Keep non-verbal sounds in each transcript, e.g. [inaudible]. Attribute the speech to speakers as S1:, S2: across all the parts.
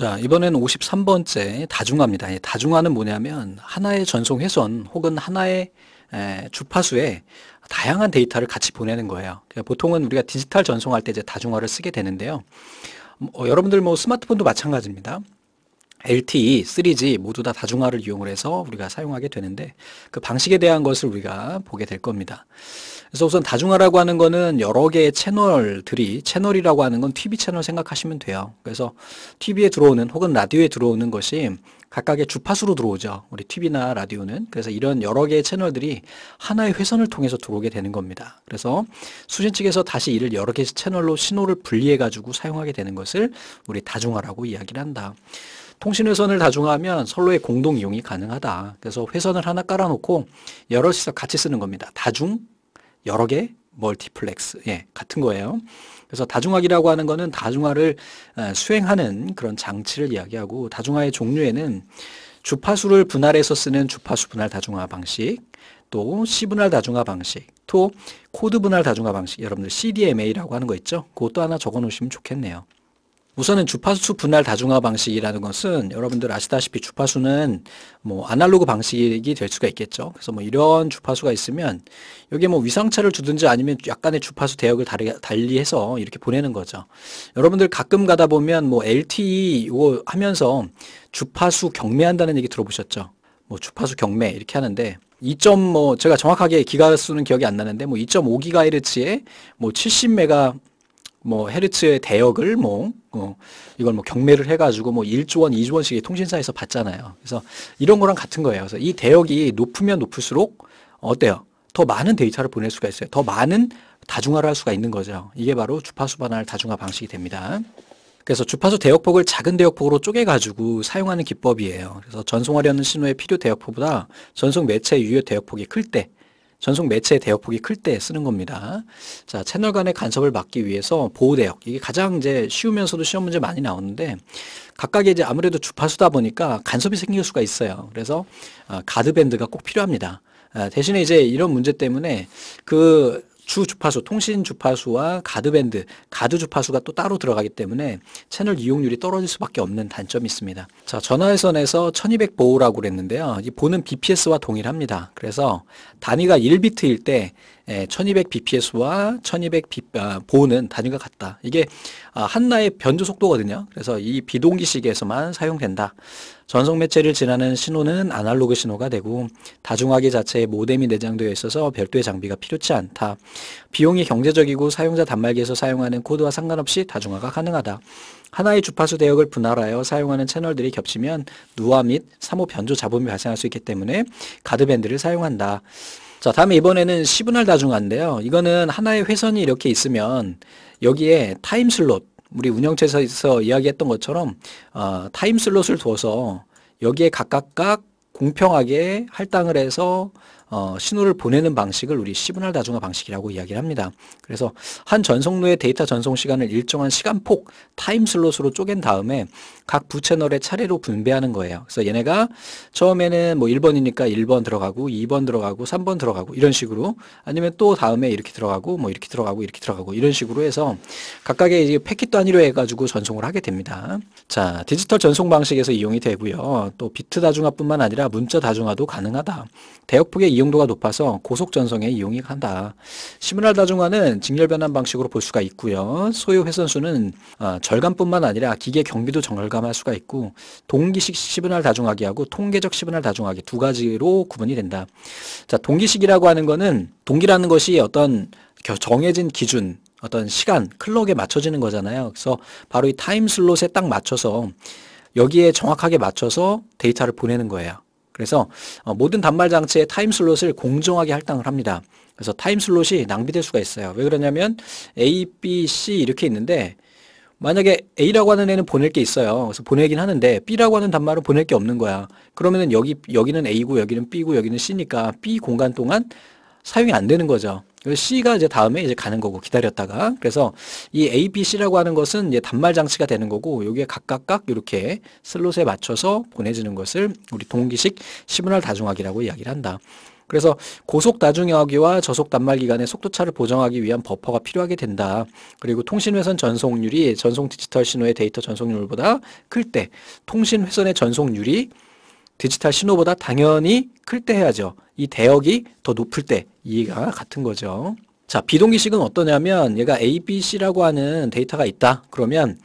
S1: 자, 이번에는 53번째 다중화입니다. 예, 다중화는 뭐냐면 하나의 전송 회선 혹은 하나의 주파수에 다양한 데이터를 같이 보내는 거예요. 그러니까 보통은 우리가 디지털 전송할 때 이제 다중화를 쓰게 되는데요. 음, 어, 여러분들 뭐 스마트폰도 마찬가지입니다. LTE, 3G 모두 다 다중화를 이용을 해서 우리가 사용하게 되는데 그 방식에 대한 것을 우리가 보게 될 겁니다. 그래서 우선 다중화라고 하는 거는 여러 개의 채널들이 채널이라고 하는 건 TV 채널 생각하시면 돼요. 그래서 TV에 들어오는 혹은 라디오에 들어오는 것이 각각의 주파수로 들어오죠. 우리 TV나 라디오는. 그래서 이런 여러 개의 채널들이 하나의 회선을 통해서 들어오게 되는 겁니다. 그래서 수신 측에서 다시 이를 여러 개의 채널로 신호를 분리해가지고 사용하게 되는 것을 우리 다중화라고 이야기를 한다. 통신회선을 다중화하면 선로의 공동 이용이 가능하다. 그래서 회선을 하나 깔아놓고 여럿이서 같이 쓰는 겁니다. 다중 여러 개 멀티플렉스 예, 같은 거예요. 그래서 다중화기라고 하는 거는 다중화를 어, 수행하는 그런 장치를 이야기하고 다중화의 종류에는 주파수를 분할해서 쓰는 주파수 분할 다중화 방식 또 C분할 다중화 방식 또 코드 분할 다중화 방식 여러분들 CDMA라고 하는 거 있죠? 그것도 하나 적어 놓으시면 좋겠네요. 우선은 주파수 분할 다중화 방식이라는 것은 여러분들 아시다시피 주파수는 뭐 아날로그 방식이 될 수가 있겠죠. 그래서 뭐 이런 주파수가 있으면 여기에 뭐 위상차를 주든지 아니면 약간의 주파수 대역을 달리해서 이렇게 보내는 거죠. 여러분들 가끔 가다 보면 뭐 LTE 이거 하면서 주파수 경매한다는 얘기 들어보셨죠? 뭐 주파수 경매 이렇게 하는데 2 5 뭐 제가 정확하게 기가 수는 기억이 안 나는데 뭐 2.5기가헤르츠에 뭐 70메가 뭐 헤르츠의 대역을 뭐 어, 이걸 뭐 경매를 해가지고 뭐 1조 원, 2조 원씩 통신사에서 받잖아요. 그래서 이런 거랑 같은 거예요. 그래서 이 대역이 높으면 높을수록 어때요? 더 많은 데이터를 보낼 수가 있어요. 더 많은 다중화를 할 수가 있는 거죠. 이게 바로 주파수 반환 다중화 방식이 됩니다. 그래서 주파수 대역폭을 작은 대역폭으로 쪼개가지고 사용하는 기법이에요. 그래서 전송하려는 신호의 필요 대역폭보다 전송 매체의 유효 대역폭이 클때 전송 매체의 대역폭이 클 때 쓰는 겁니다. 자, 채널 간의 간섭을 막기 위해서 보호 대역. 이게 가장 이제 쉬우면서도 시험 문제 많이 나오는데 각각의 이제 아무래도 주파수다 보니까 간섭이 생길 수가 있어요. 그래서 아, 가드 밴드가 꼭 필요합니다. 아, 대신에 이제 이런 문제 때문에 그주 주파수, 통신 주파수와 가드밴드, 가드 주파수가 또 따로 들어가기 때문에 채널 이용률이 떨어질 수밖에 없는 단점이 있습니다. 자, 전화위선에서 1200보호라고 그랬는데요. 이 보는 BPS와 동일합니다. 그래서 단위가 1비트일 때 1200bps와 1200 b, 아, 보는 단위가 같다. 이게 아, 한나의 변조 속도거든요. 그래서 이 비동기식에서만 사용된다. 전송 매체를 지나는 신호는 아날로그 신호가 되고 다중화기 자체에 모뎀이 내장되어 있어서 별도의 장비가 필요치 않다. 비용이 경제적이고 사용자 단말기에서 사용하는 코드와 상관없이 다중화가 가능하다. 하나의 주파수 대역을 분할하여 사용하는 채널들이 겹치면 누화 및 사모 변조 잡음이 발생할 수 있기 때문에 가드밴드를 사용한다. 자 다음에 이번에는 시분할 다중화인데요. 이거는 하나의 회선이 이렇게 있으면 여기에 타임 슬롯 우리 운영체에서 이야기했던 것처럼 어, 타임 슬롯을 두어서 여기에 각각각 공평하게 할당을 해서 어, 신호를 보내는 방식을 우리 시그널 다중화 방식이라고 이야기를 합니다. 그래서 한 전송로의 데이터 전송 시간을 일정한 시간폭 타임 슬롯으로 쪼갠 다음에 각 부채널에 차례로 분배하는 거예요. 그래서 얘네가 처음에는 뭐 1번이니까 1번 들어가고 2번 들어가고 3번 들어가고 이런 식으로 아니면 또 다음에 이렇게 들어가고 뭐 이렇게 들어가고 이렇게 들어가고 이런 식으로 해서 각각의 이제 패킷 단위로 해가지고 전송을 하게 됩니다. 자 디지털 전송 방식에서 이용이 되고요. 또 비트 다중화뿐만 아니라 문자 다중화도 가능하다. 대역폭의 이용도가 높아서 고속 전송에 이용이 간다. 시문할 다중화는 직렬 변환 방식으로 볼 수가 있고요. 소요 회선수는 아, 절감뿐만 아니라 기계 경비도 절감할 수가 있고 동기식 시분할 다중화기하고 통계적 시분할 다중화기 두 가지로 구분이 된다. 자, 동기식이라고 하는 것은 동기라는 것이 어떤 정해진 기준 어떤 시간, 클럭에 맞춰지는 거잖아요. 그래서 바로 이 타임 슬롯에 딱 맞춰서 여기에 정확하게 맞춰서 데이터를 보내는 거예요. 그래서 어, 모든 단말 장치의 타임 슬롯을 공정하게 할당을 합니다. 그래서 타임 슬롯이 낭비될 수가 있어요. 왜 그러냐면 A, B, C 이렇게 있는데 만약에 A라고 하는 애는 보낼 게 있어요. 그래서 보내긴 하는데 B라고 하는 단말은 보낼 게 없는 거야. 그러면은 여기 여기는 A고 여기는 B고 여기는 C니까 B 공간 동안 사용이 안 되는 거죠. C가 이제 다음에 이제 가는 거고 기다렸다가 그래서 이 A, B, C라고 하는 것은 이제 단말 장치가 되는 거고 여기에 각각각 이렇게 슬롯에 맞춰서 보내지는 것을 우리 동기식 시분할 다중화기라고 이야기를 한다. 그래서 고속 다중화기와 저속 단말 기간의 속도차를 보정하기 위한 버퍼가 필요하게 된다. 그리고 통신회선 전송률이 전송 디지털 신호의 데이터 전송률보다 클 때 통신회선의 전송률이 디지털 신호보다 당연히 클 때 해야죠. 이 대역이 더 높을 때 이해가 같은 거죠. 자, 비동기식은 어떠냐면 얘가 A, B, C라고 하는 데이터가 있다. 그러면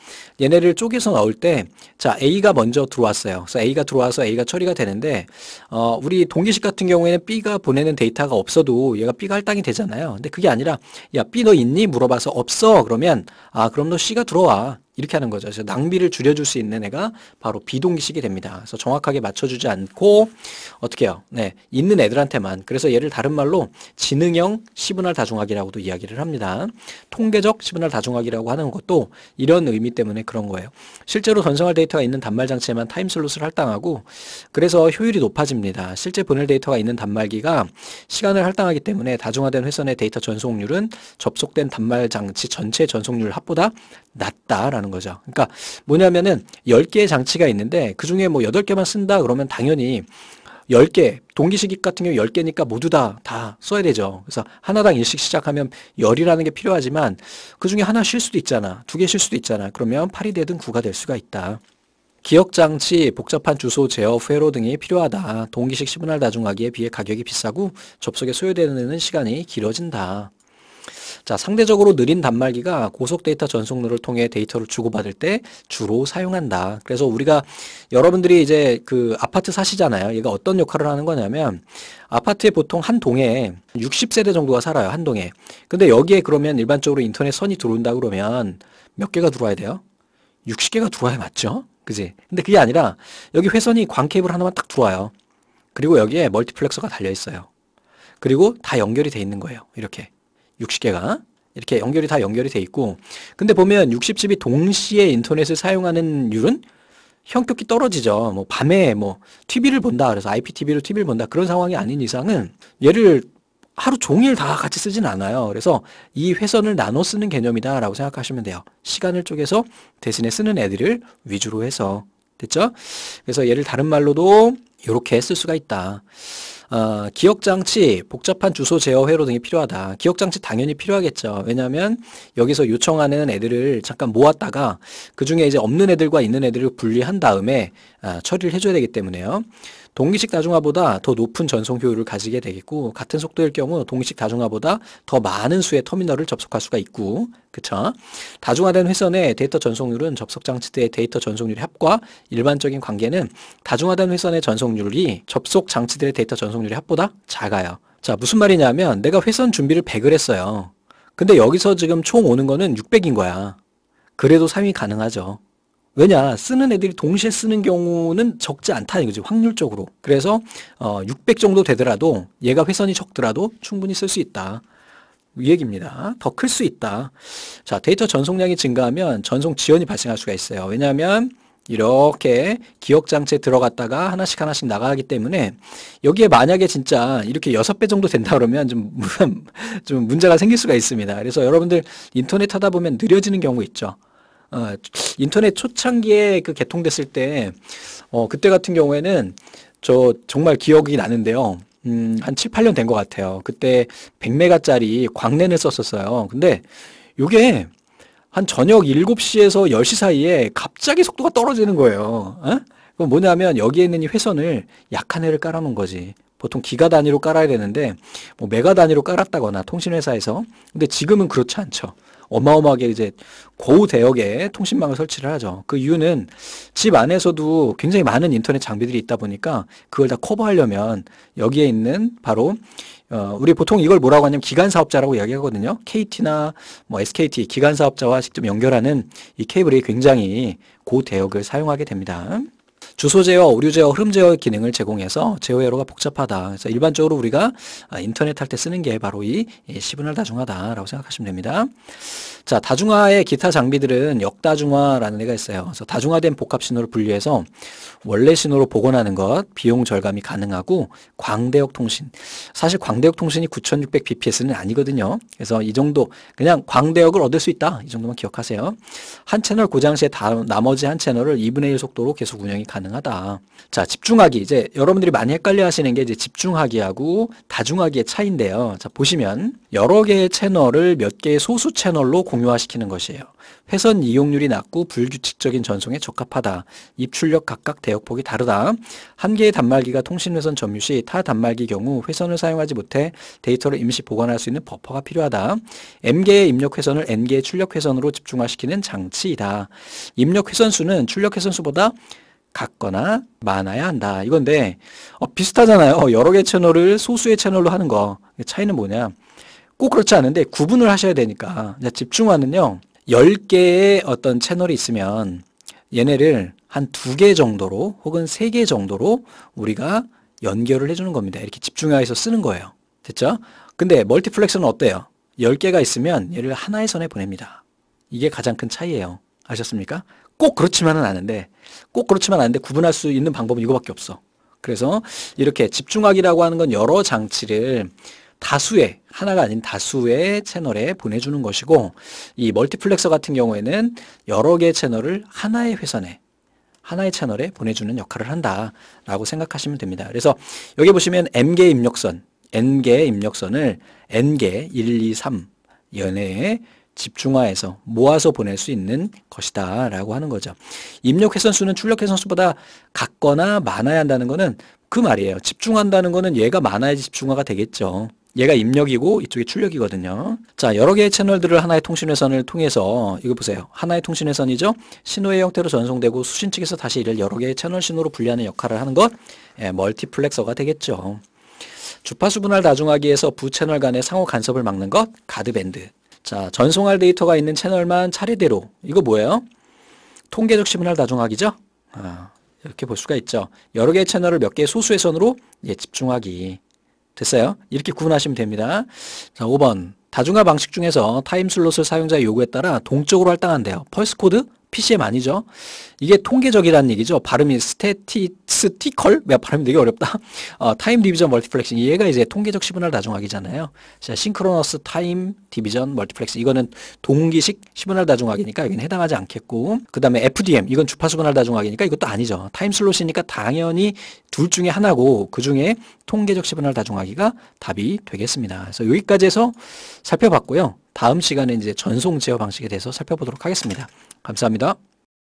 S1: 얘네를 쪼개서 넣을 때 자, A가 먼저 들어왔어요. 그래서 A가 들어와서 A가 처리가 되는데 어, 우리 동기식 같은 경우에는 B가 보내는 데이터가 없어도 얘가 B가 할당이 되잖아요. 근데 그게 아니라 야, B 너 있니? 물어봐서 없어. 그러면 아, 그럼 너 C가 들어와. 이렇게 하는 거죠. 그래서 낭비를 줄여줄 수 있는 애가 바로 비동기식이 됩니다. 그래서 정확하게 맞춰주지 않고 어떻게 해요? 네, 있는 애들한테만 그래서 얘를 다른 말로 지능형 시분할 다중학이라고도 이야기를 합니다. 통계적 시분할 다중학이라고 하는 것도 이런 의미 때문에 그런 거예요. 실제로 전성할 데이터가 있는 단말 장치에만 타임 슬롯을 할당하고 그래서 효율이 높아집니다. 실제 보낼 데이터가 있는 단말기가 시간을 할당하기 때문에 다중화된 회선의 데이터 전송률은 접속된 단말 장치 전체 전송률 합보다 낮다라는 된다는 거죠. 그러니까 뭐냐면은 10개의 장치가 있는데 그중에 뭐 8개만 쓴다 그러면 당연히 10개, 동기식이 같은 경우 10개니까 모두 다, 다 써야 되죠. 그래서 하나당 일씩 시작하면 열이라는게 필요하지만 그 중에 하나 쉴 수도 있잖아. 두 개 쉴 수도 있잖아. 그러면 8이 되든 9가 될 수가 있다. 기억장치, 복잡한 주소, 제어 회로 등이 필요하다. 동기식 시분할 다중하기에 비해 가격이 비싸고 접속에 소요되는 시간이 길어진다. 자, 상대적으로 느린 단말기가 고속 데이터 전송로를 통해 데이터를 주고받을 때 주로 사용한다. 그래서 우리가 여러분들이 이제 그 아파트 사시잖아요. 얘가 어떤 역할을 하는 거냐면 아파트에 보통 한 동에 60세대 정도가 살아요. 한 동에. 근데 여기에 그러면 일반적으로 인터넷 선이 들어온다 그러면 몇 개가 들어와야 돼요? 60개가 들어와야 맞죠? 그지? 근데 그게 아니라 여기 회선이 광케이블 하나만 딱 들어와요. 그리고 여기에 멀티플렉서가 달려 있어요. 그리고 다 연결이 돼 있는 거예요. 이렇게. 60개가 이렇게 연결이 다 연결이 돼 있고 근데 보면 60집이 동시에 인터넷을 사용하는 율은 형격히 떨어지죠. 뭐 밤에 뭐 TV를 본다 그래서 IPTV로 TV를 본다 그런 상황이 아닌 이상은 얘를 하루 종일 다 같이 쓰진 않아요. 그래서 이 회선을 나눠 쓰는 개념이다라고 생각하시면 돼요. 시간을 쪼개서 대신에 쓰는 애들을 위주로 해서 됐죠? 그래서 얘를 다른 말로도 이렇게 쓸 수가 있다. 어, 기억장치, 복잡한 주소 제어 회로 등이 필요하다. 기억장치 당연히 필요하겠죠. 왜냐하면 여기서 요청하는 애들을 잠깐 모았다가 그 중에 이제 없는 애들과 있는 애들을 분리한 다음에 아, 처리를 해줘야 되기 때문에요. 동기식 다중화보다 더 높은 전송 효율을 가지게 되겠고 같은 속도일 경우 동기식 다중화보다 더 많은 수의 터미널을 접속할 수가 있고 그쵸? 다중화된 회선의 데이터 전송률은 접속장치대의 데이터 전송률 합과 일반적인 관계는 다중화된 회선의 전송률이 접속장치들의 데이터 전송률 확률이 합보다 작아요. 자 무슨 말이냐면 내가 회선 준비를 100을 했어요. 근데 여기서 지금 총 오는 거는 600인 거야. 그래도 3이 가능하죠. 왜냐 쓰는 애들이 동시에 쓰는 경우는 적지 않다는 거지 확률적으로 그래서 600 어, 정도 되더라도 얘가 회선이 적더라도 충분히 쓸 수 있다 이 얘기입니다 더 클 수 있다 자 데이터 전송량이 증가하면 전송 지연이 발생할 수가 있어요 왜냐하면 이렇게 기억장치에 들어갔다가 하나씩 하나씩 나가기 때문에 여기에 만약에 진짜 이렇게 6배 정도 된다 그러면 좀, [laughs] 좀 문제가 생길 수가 있습니다. 그래서 여러분들 인터넷 하다 보면 느려지는 경우 있죠. 어, 인터넷 초창기에 그 개통됐을 때, 어, 그때 같은 경우에는 저 정말 기억이 나는데요. 음, 한 7, 8년 된 것 같아요. 그때 100메가짜리 광랜을 썼었어요. 근데 요게 한 저녁 7시에서 10시 사이에 갑자기 속도가 떨어지는 거예요. 어? 그건 뭐냐면 여기에 있는 이 회선을 약한 해를 깔아놓은 거지. 보통 기가 단위로 깔아야 되는데 뭐 메가 단위로 깔았다거나 통신회사에서 근데 지금은 그렇지 않죠. 어마어마하게 이제 고우 대역에 통신망을 설치를 하죠. 그 이유는 집 안에서도 굉장히 많은 인터넷 장비들이 있다 보니까 그걸 다 커버하려면 여기에 있는 바로 어, 우리 보통 이걸 뭐라고 하냐면 기간 사업자라고 이야기하거든요. KT나 뭐 SKT 기간 사업자와 직접 연결하는 이 케이블이 굉장히 고대역을 사용하게 됩니다. 주소 제어, 오류 제어, 흐름 제어 기능을 제공해서 제어 회로가 복잡하다. 그래서 일반적으로 우리가 아, 인터넷 할 때 쓰는 게 바로 이 시분할 다중화다라고 생각하시면 됩니다. 자, 다중화의 기타 장비들은 역다중화라는 애가 있어요. 그래서 다중화된 복합 신호를 분류해서 원래 신호로 복원하는 것, 비용 절감이 가능하고 광대역 통신. 사실 광대역 통신이 9600bps는 아니거든요. 그래서 이 정도 그냥 광대역을 얻을 수 있다. 이 정도만 기억하세요. 한 채널 고장 시에 다, 나머지 한 채널을 2분의 1 속도로 계속 운영이 가능 가능하다. 자, 집중하기. 이제 여러분들이 많이 헷갈려 하시는 게 이제 집중하기하고 다중하기의 차이인데요. 자, 보시면 여러 개의 채널을 몇 개의 소수 채널로 공유화시키는 것이에요. 회선 이용률이 낮고 불규칙적인 전송에 적합하다. 입출력 각각 대역폭이 다르다. 한 개의 단말기가 통신회선 점유 시 타 단말기 경우 회선을 사용하지 못해 데이터를 임시 보관할 수 있는 버퍼가 필요하다. m 계의 입력 회선을 n 계의 출력 회선으로 집중화시키는 장치이다. 입력 회선 수는 출력 회선 수보다 같거나 많아야 한다. 이건데 어, 비슷하잖아요. 어, 여러 개 채널을 소수의 채널로 하는 거 차이는 뭐냐? 꼭 그렇지 않은데 구분을 하셔야 되니까 집중화는요. 10개의 어떤 채널이 있으면 얘네를 한 두 개 정도로 혹은 세 개 정도로 우리가 연결을 해주는 겁니다. 이렇게 집중화해서 쓰는 거예요. 됐죠? 근데 멀티플렉스는 어때요? 10개가 있으면 얘를 하나의 선에 보냅니다. 이게 가장 큰 차이예요. 아셨습니까? 꼭 그렇지만은 않은데 꼭 그렇지만 않은데 구분할 수 있는 방법은 이거밖에 없어. 그래서 이렇게 집중하기라고 하는 건 여러 장치를 다수의 하나가 아닌 다수의 채널에 보내주는 것이고 이 멀티플렉서 같은 경우에는 여러 개의 채널을 하나의 회선에 하나의 채널에 보내주는 역할을 한다라고 생각하시면 됩니다. 그래서 여기 보시면 M개 입력선, N개 입력선을 N개 1, 2, 3연에 집중화해서 모아서 보낼 수 있는 것이다 라고 하는 거죠. 입력 회선수는 출력 회선수보다 같거나 많아야 한다는 거는 그 말이에요. 집중한다는 거는 얘가 많아야지 집중화가 되겠죠. 얘가 입력이고 이쪽이 출력이거든요. 자 여러 개의 채널들을 하나의 통신회선을 통해서 이거 보세요. 하나의 통신회선이죠. 신호의 형태로 전송되고 수신 측에서 다시 이를 여러 개의 채널 신호로 분리하는 역할을 하는 것 예, 멀티플렉서가 되겠죠. 주파수 분할 다중화기에서 부 채널 간의 상호 간섭을 막는 것 가드밴드 자, 전송할 데이터가 있는 채널만 차례대로 이거 뭐예요? 통계적 시그널 다중화기죠? 아, 이렇게 볼 수가 있죠. 여러 개의 채널을 몇 개의 소수의 선으로 예, 집중하기. 됐어요? 이렇게 구분하시면 됩니다. 자, 5번. 다중화 방식 중에서 타임 슬롯을 사용자의 요구에 따라 동적으로 할당한대요. 펄스 코드? PCM 아니죠? 이게 통계적이라는 얘기죠. 발음이 스태티스티컬? 내가 발음이 되게 어렵다. [laughs] 어, 타임 디비전 멀티플렉싱. 얘가 이제 통계적 시분할 다중학이잖아요. 자, 싱크로너스 타임 디비전 멀티플렉싱. 이거는 동기식 시분할 다중학이니까 여기는 해당하지 않겠고 그 다음에 FDM. 이건 주파수분할 다중학이니까 이것도 아니죠. 타임 슬롯이니까 당연히 둘 중에 하나고 그 중에 통계적 시분할 다중학이가 답이 되겠습니다. 그래서 여기까지 해서 살펴봤고요. 다음 시간에 이제 전송 제어 방식에 대해서 살펴보도록 하겠습니다. 감사합니다.